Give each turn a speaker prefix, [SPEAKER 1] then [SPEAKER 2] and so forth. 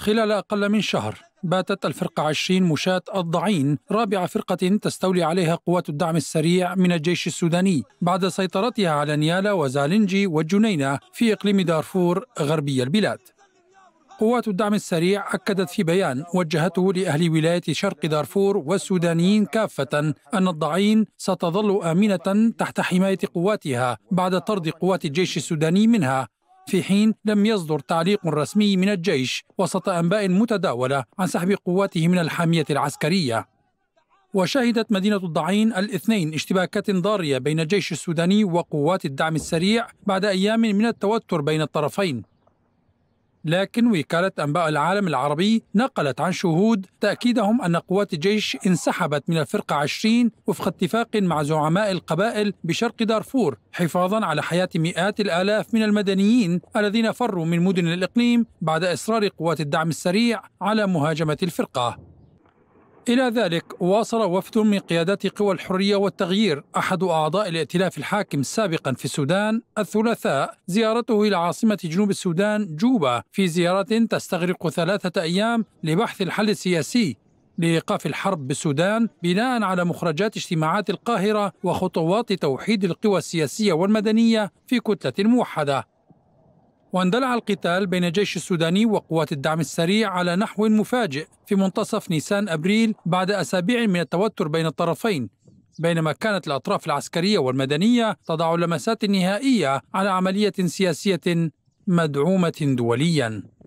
[SPEAKER 1] خلال أقل من شهر باتت الفرقة 20 مشاة الضعين رابع فرقة تستولي عليها قوات الدعم السريع من الجيش السوداني بعد سيطرتها على نيالا وزالنجي والجنينة في إقليم دارفور غربي البلاد قوات الدعم السريع أكدت في بيان وجهته لأهل ولاية شرق دارفور والسودانيين كافة أن الضعين ستظل آمنة تحت حماية قواتها بعد طرد قوات الجيش السوداني منها في حين لم يصدر تعليق رسمي من الجيش وسط أنباء متداولة عن سحب قواته من الحامية العسكرية وشهدت مدينة الضعين الاثنين اشتباكات ضارية بين الجيش السوداني وقوات الدعم السريع بعد أيام من التوتر بين الطرفين لكن وكالة أنباء العالم العربي نقلت عن شهود تأكيدهم أن قوات الجيش انسحبت من الفرقة 20 وفق اتفاق مع زعماء القبائل بشرق دارفور حفاظا على حياة مئات الآلاف من المدنيين الذين فروا من مدن الإقليم بعد إصرار قوات الدعم السريع على مهاجمة الفرقة إلى ذلك واصل وفد من قيادة قوى الحرية والتغيير أحد أعضاء الائتلاف الحاكم سابقا في السودان الثلاثاء زيارته إلى عاصمة جنوب السودان جوبا في زيارة تستغرق ثلاثة أيام لبحث الحل السياسي لإيقاف الحرب بالسودان بناء على مخرجات اجتماعات القاهرة وخطوات توحيد القوى السياسية والمدنية في كتلة موحدة واندلع القتال بين الجيش السوداني وقوات الدعم السريع على نحو مفاجئ في منتصف نيسان أبريل بعد أسابيع من التوتر بين الطرفين بينما كانت الأطراف العسكرية والمدنية تضع اللمسات النهائية على عملية سياسية مدعومة دولياً